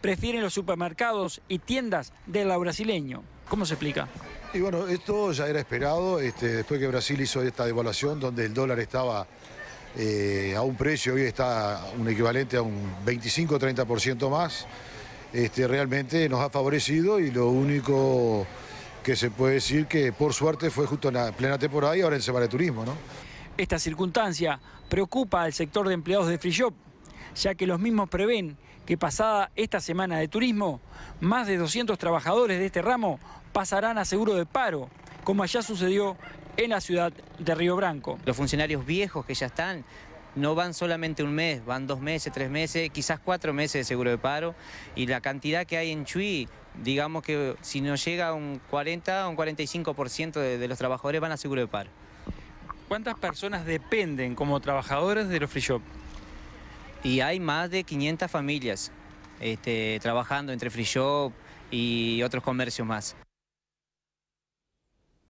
prefieren los supermercados y tiendas de la brasileño. ¿Cómo se explica? Y bueno, esto ya era esperado este, después que Brasil hizo esta devaluación donde el dólar estaba eh, a un precio, hoy está un equivalente a un 25-30% más. Este, realmente nos ha favorecido y lo único que se puede decir que por suerte fue justo en la plena temporada y ahora en Semana de Turismo. ¿no? Esta circunstancia preocupa al sector de empleados de Free Shop, ya que los mismos prevén que pasada esta semana de turismo, más de 200 trabajadores de este ramo pasarán a seguro de paro, como allá sucedió en la ciudad de Río Branco. Los funcionarios viejos que ya están no van solamente un mes, van dos meses, tres meses, quizás cuatro meses de seguro de paro. Y la cantidad que hay en Chuy, digamos que si no llega a un 40 o un 45% de, de los trabajadores van a seguro de paro. ¿Cuántas personas dependen como trabajadores de los free shop? y hay más de 500 familias este, trabajando entre free shop y otros comercios más.